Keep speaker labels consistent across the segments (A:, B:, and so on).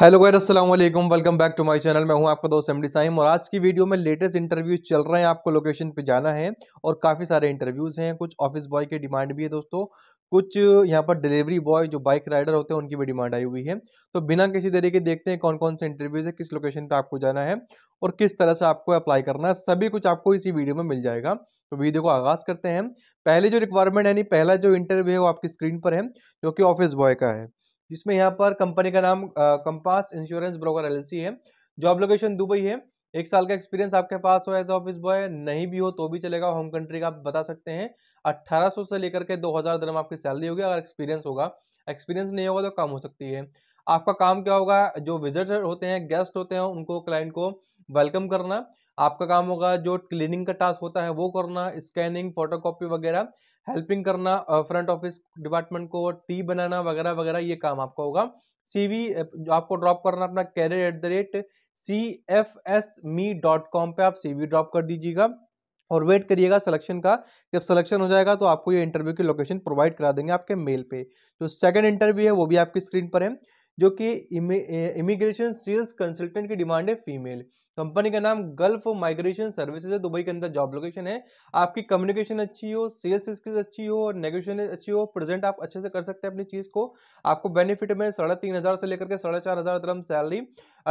A: hello गैर Aslam welcome back to my channel मैं हूं आपका दोस्त एम डी साहिम और आज की वीडियो में लेटेस्ट इंटरव्यू चल रहे हैं आपको लोकेशन पे जाना है और काफ़ी सारे इंटरव्यूज़ हैं कुछ ऑफिस बॉय के डिमांड भी है दोस्तों कुछ यहाँ पर डिलीवरी बॉय जो बाइक राइडर होते हैं उनकी भी डिमांड आई हुई है तो बिना किसी तरीके देखते हैं कौन कौन से इंटरव्यूज़ है किस लोकेशन पर आपको जाना है और किस तरह से आपको अप्लाई करना है सभी कुछ आपको इसी वीडियो में मिल जाएगा तो वीडियो को आगाज़ करते हैं पहले जो रिक्वायरमेंट है यानी पहला जो इंटरव्यू है वो आपकी स्क्रीन पर है जो कि ऑफिस बॉय का है जिसमें यहाँ पर कंपनी का नाम कंपास इंश्योरेंस ब्रोकर एल है जॉब लोकेशन दुबई है एक साल का एक्सपीरियंस आपके पास हो एज ऑफिस बॉय नहीं भी हो तो भी चलेगा होम कंट्री का आप बता सकते हैं 1800 से लेकर के 2000 हज़ार दरम आपकी सैलरी होगी अगर एक्सपीरियंस होगा एक्सपीरियंस नहीं होगा तो कम हो सकती है आपका काम क्या होगा जो विजिटर होते हैं गेस्ट होते हैं उनको क्लाइंट को वेलकम करना आपका काम होगा जो क्लीनिंग का टास्क होता है वो करना स्कैनिंग फोटोकॉपी वगैरह हेल्पिंग करना फ्रंट ऑफिस डिपार्टमेंट को टी बनाना वगैरह वगैरह ये काम आपका होगा सीवी जो आपको ड्रॉप करना अपना career at the rate C F S me dot com पर आप वी ड्रॉप कर दीजिएगा और वेट करिएगा सिलेक्शन का जब सिलेक्शन हो जाएगा तो आपको ये इंटरव्यू की लोकेशन प्रोवाइड करा देंगे आपके मेल पे जो सेकंड इंटरव्यू है वो भी आपकी स्क्रीन पर है जो कि इमिग्रेशन सेल्स कंसल्टेंट की डिमांड है फीमेल कंपनी का नाम गल्फ माइग्रेशन सर्विसेज है दुबई के अंदर जॉब लोकेशन है आपकी कम्युनिकेशन अच्छी हो सेल्स स्किल्स अच्छी हो और नेगोशिएशन अच्छी हो प्रेजेंट आप अच्छे से कर सकते हैं अपनी चीज़ को आपको बेनिफिट में साढ़े तीन हज़ार से लेकर के साढ़े चार हज़ार द्रम सैलरी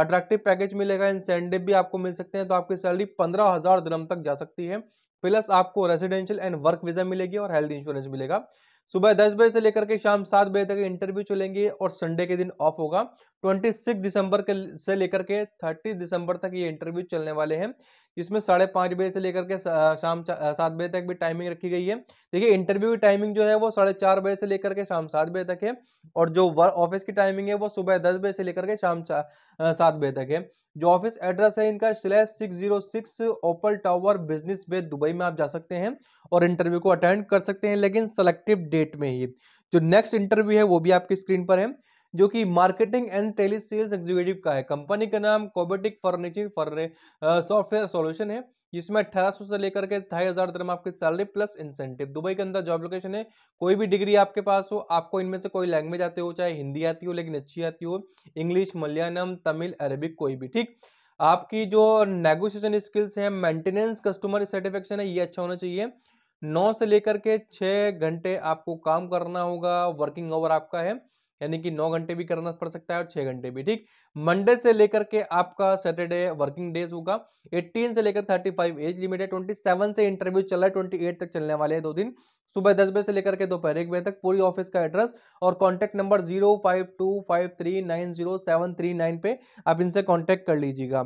A: अट्रैक्टिव पैकेज मिलेगा इंसेंटिव भी आपको मिल सकते हैं तो आपकी सैलरी पंद्रह हज़ार द्रम तक जा सकती है प्लस आपको रेजिडेंशियल एंड वर्क वीज़ा मिलेगी और हेल्थ इंश्योरेंस मिलेगा सुबह दस बजे से लेकर के शाम सात बजे तक इंटरव्यू चलेंगे और संडे के दिन ऑफ होगा ट्वेंटी सिक्स दिसंबर के से लेकर के थर्टी दिसंबर तक ये इंटरव्यू चलने वाले हैं जिसमें साढ़े पाँच बजे से लेकर के शाम सात बजे तक भी टाइमिंग रखी गई है देखिए इंटरव्यू की टाइमिंग जो है वो साढ़े चार बजे से लेकर के शाम सात बजे तक है और जो ऑफिस की टाइमिंग है वो सुबह दस बजे से लेकर के शाम सात बजे तक है जो ऑफिस एड्रेस है इनका slash six zero six Opal Tower Business Bay Dubai में आप जा सकते हैं और इंटरव्यू को अटेंड कर सकते हैं लेकिन सेलेक्टिव डेट में ही जो नेक्स्ट इंटरव्यू है वो भी आपकी स्क्रीन पर है जो कि marketing and tele sales executive का है कंपनी का नाम कोबेटिक फर्नीचर फर सॉफ्टवेयर सॉल्यूशन है जिसमें अठारह सौ से लेकर के ढाई हज़ार दरम आपकी सैलरी प्लस इंसेंटिव दुबई के अंदर जॉब लोकेशन है कोई भी डिग्री आपके पास हो आपको इनमें से कोई लैंग्वेज आती हो चाहे हिंदी आती हो लेकिन अच्छी आती हो इंग्लिश मलयालम तमिल अरेबिक कोई भी ठीक आपकी जो नेगोशिएशन स्किल्स हैं मेंटेनेंस कस्टमर सेटिस्फेक्शन है ये अच्छा होना चाहिए नौ से लेकर के छः घंटे आपको काम करना होगा वर्किंग आवर आपका है यानी कि नौ घंटे भी करना पड़ सकता है और छह घंटे भी ठीक मंडे से लेकर के आपका सैटरडे वर्किंग डेज होगा 18 से लेकर 35 एज लिमिट है 27 से इंटरव्यू चल रहा है 28 तक चलने वाले हैं दो दिन सुबह दस बजे से लेकर के दोपहर एक बजे तक पूरी ऑफिस का एड्रेस और contact number zero five two five three nine zero seven three nine पे आप इनसे कॉन्टेक्ट कर लीजिएगा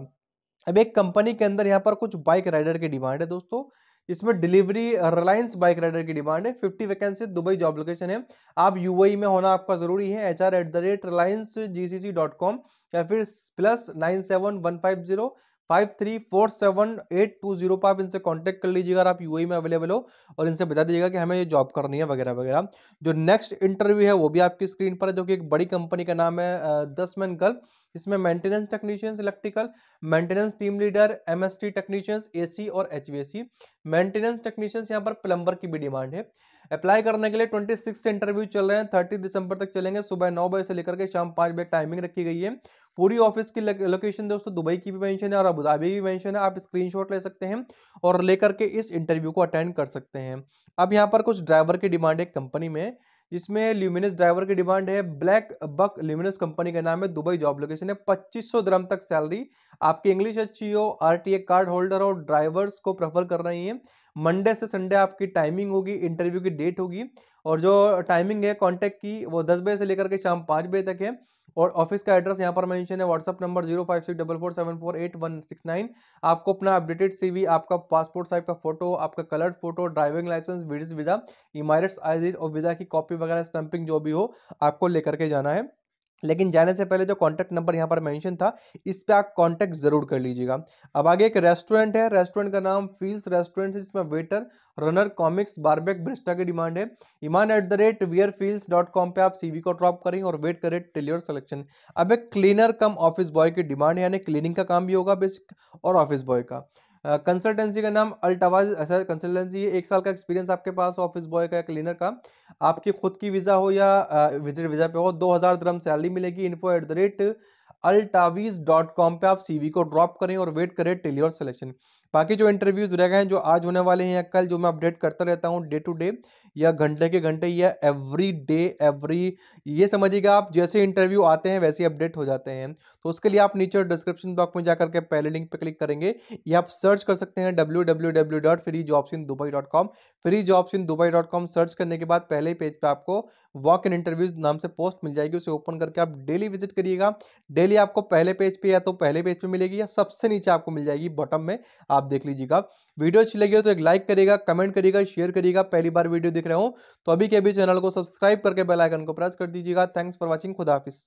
A: अब एक कंपनी के अंदर यहाँ पर कुछ बाइक राइडर की डिमांड है दोस्तों इसमें डिलीवरी रिलायंस बाइक राइडर की डिमांड है fifty vacancy Dubai job location है आप यूएई में होना आपका जरूरी है H R at the rate Reliance G C C dot com या फिर plus nine seven one five zero five three four seven eight two zero पर आप इनसे कांटेक्ट कर लीजिएगा अगर आप यूएई e में अवेलेबल हो और इनसे बता दीजिएगा कि हमें ये जॉब करनी है वगैरह वगैरह जो नेक्स्ट इंटरव्यू है वो भी आपकी स्क्रीन पर है जो कि एक बड़ी कंपनी का नाम है दस मैन गर्ल इसमें maintenance technicians electrical maintenance team leader M technicians AC और एचवीएसी मेंटेनेंस टेक्नीशियंस यहाँ पर प्लम्बर की भी डिमांड है अप्लाई करने के लिए ट्वेंटी से इंटरव्यू चल रहे हैं थर्टी दिसंबर तक चलेंगे सुबह नौ बजे से लेकर के शाम पाँच बजे टाइमिंग रखी गई है पूरी ऑफिस की लोकेशन दोस्तों दुबई की भी मेंशन है और अबुधाबी भी मेंशन है आप स्क्रीनशॉट ले सकते हैं और लेकर के इस इंटरव्यू को अटेंड कर सकते हैं अब यहाँ पर कुछ ड्राइवर की डिमांड है कंपनी में जिसमें ल्यूमिनस ड्राइवर की डिमांड है ब्लैक बक ल्यूमिनस कंपनी का नाम है दुबई जॉब लोकेशन है पच्चीस सौ तक सैलरी आपकी इंग्लिश अच्छी हो आर कार्ड होल्डर हो ड्राइवर्स को प्रेफर कर रही है मंडे से संडे आपकी टाइमिंग होगी इंटरव्यू की डेट होगी और जो टाइमिंग है कॉन्टैक्ट की वो दस बजे से लेकर के शाम पाँच बजे तक है और ऑफिस का एड्रेस यहाँ पर मेंशन है WhatsApp number zero five six double four seven four eight one six nine आपको अपना अपडेटेड सीवी आपका पासपोर्ट साइज का फोटो आपका coloured photo driving license visit visa Emirates ID और वीज़ा की कॉपी वगैरह स्टम्पिंग जो भी हो आपको लेकर के जाना है लेकिन जाने से पहले जो कॉन्टैक्ट नंबर यहाँ पर मेंशन था इस पर आप कॉन्टैक्ट ज़रूर कर लीजिएगा अब आगे एक रेस्टोरेंट है रेस्टोरेंट का नाम फील्स रेस्टोरेंट है जिसमें वेटर रनर कॉमिक्स बारबेक ब्रिस्टा की डिमांड है ईमान एट द रेट वियर फील्स डॉट कॉम पर आप सीवी को ड्रॉप करेंगे और वेट करें टिल योर सिलेक्शन अब एक क्लीनर कम ऑफिस बॉय की डिमांड है यानी क्लीनिंग का काम भी होगा बेसिक और ऑफिस बॉय का कंसल्टेंसी का नाम अल्टावाज ऐसा कंसल्टेंसी है एक साल का एक्सपीरियंस आपके पास ऑफिस बॉय का क्लीनर का आपकी खुद की वीज़ा हो या विजिट वीज़ा पे हो दो हज़ार दरम सैलरी मिलेगी इन्फो एट द रेट अल्टावीज डॉट कॉम पर आप सी को ड्रॉप करें और वेट करें टेली और सिलेक्शन बाकी जो इंटरव्यूज़ रह गए हैं जो आज होने वाले हैं या कल जो मैं अपडेट करता रहता हूँ डे टू डे या घंटे के घंटे या एवरी डे एवरी ये समझिएगा आप जैसे इंटरव्यू आते हैं वैसे अपडेट हो जाते हैं तो उसके लिए आप नीचे डिस्क्रिप्शन बॉक्स में जाकर के पहले लिंक पर क्लिक करेंगे या आप सर्च कर सकते हैं W W W dot free jobs in Dubai dot com free jobs in Dubai dot com search करने के बाद पहले ही पेज पर आपको वॉक इन इंटरव्यूज नाम से पोस्ट मिल जाएगी उसे ओपन करके आप डेली विजिट करिएगा डेली आपको पहले पेज पर या तो पहले पेज पर मिलेगी या सबसे नीचे आपको मिल जाएगी बॉटम में आप आप देख लीजिएगा वीडियो अच्छी लगी हो तो एक लाइक करिएगा कमेंट करिएगा शेयर करिएगा पहली बार वीडियो देख रहे हो तो अभी के अभी चैनल को सब्सक्राइब करके बेलाइकन को प्रेस कर दीजिएगा थैंक्स फॉर वॉचिंग खुदाफिस